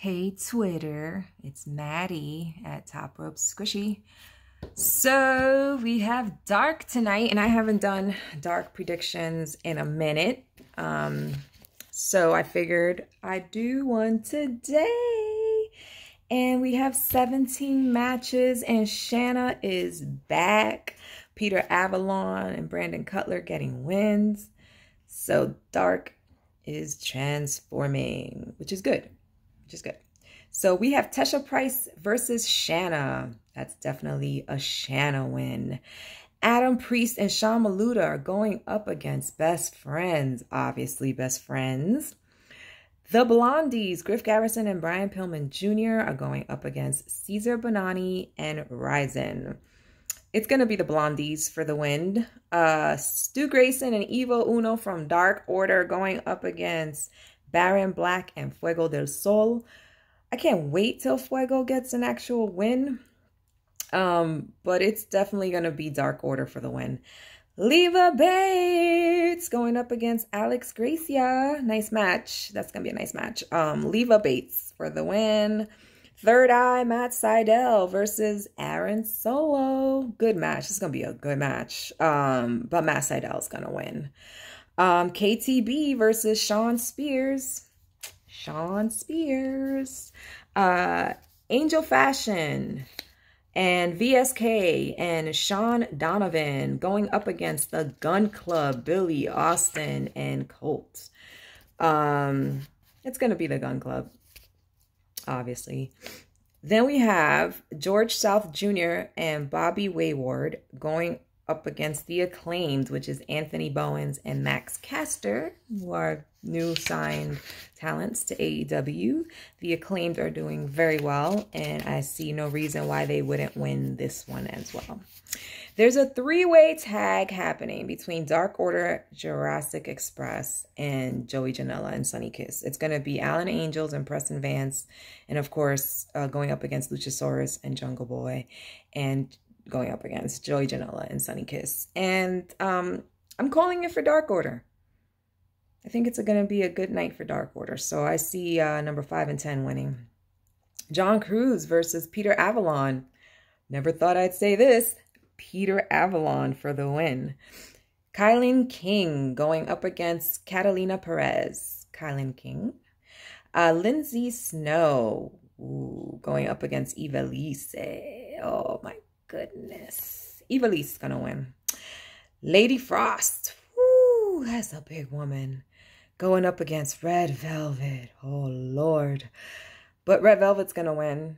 Hey Twitter, it's Maddie at Top Rope Squishy. So we have dark tonight, and I haven't done dark predictions in a minute. Um, so I figured I'd do one today. And we have 17 matches, and Shanna is back. Peter Avalon and Brandon Cutler getting wins. So dark is transforming, which is good which is good. So we have Tesha Price versus Shanna. That's definitely a Shanna win. Adam Priest and Sean Maluda are going up against best friends, obviously best friends. The Blondies, Griff Garrison and Brian Pillman Jr. are going up against Caesar Bonani and Ryzen. It's going to be the Blondies for the win. Uh, Stu Grayson and Evo Uno from Dark Order going up against Baron Black and Fuego del Sol. I can't wait till Fuego gets an actual win. Um, but it's definitely going to be Dark Order for the win. Leva Bates going up against Alex Gracia. Nice match. That's going to be a nice match. Um, Leva Bates for the win. Third Eye Matt Seidel versus Aaron Solo. Good match. It's going to be a good match. Um, but Matt Seidel's going to win. Um, KTB versus Sean Spears. Sean Spears. Uh, Angel Fashion and VSK and Sean Donovan going up against the Gun Club, Billy Austin and Colt. Um, it's going to be the Gun Club, obviously. Then we have George South Jr. and Bobby Wayward going up against the acclaimed, which is Anthony Bowens and Max Caster, who are new signed talents to AEW. The acclaimed are doing very well, and I see no reason why they wouldn't win this one as well. There's a three-way tag happening between Dark Order, Jurassic Express, and Joey Janela and Sunny Kiss. It's going to be Alan Angels and Preston Vance, and of course, uh, going up against Luchasaurus and Jungle Boy. And going up against Joey Janela and Sunny Kiss. And um, I'm calling it for Dark Order. I think it's going to be a good night for Dark Order. So I see uh, number 5 and 10 winning. John Cruz versus Peter Avalon. Never thought I'd say this. Peter Avalon for the win. Kylan King going up against Catalina Perez. Kylan King. Uh, Lindsay Snow Ooh, going up against Eva Lise. Oh my goodness. going to win. Lady Frost. Woo, that's a big woman. Going up against Red Velvet. Oh, Lord. But Red Velvet's going to win.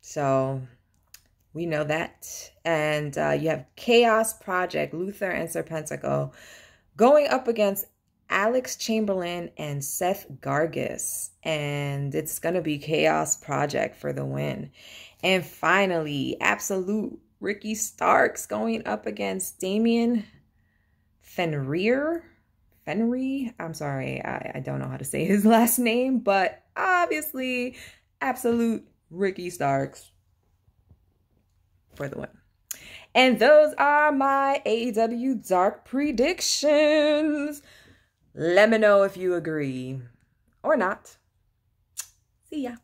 So we know that. And uh, you have Chaos Project, Luther and Serpentico going up against Alex Chamberlain and Seth Gargis. And it's going to be Chaos Project for the win. And finally, Absolute Ricky Starks going up against Damien Fenrir. Fenry, I'm sorry, I, I don't know how to say his last name, but obviously, absolute Ricky Starks for the win. And those are my AW Dark predictions. Let me know if you agree or not. See ya.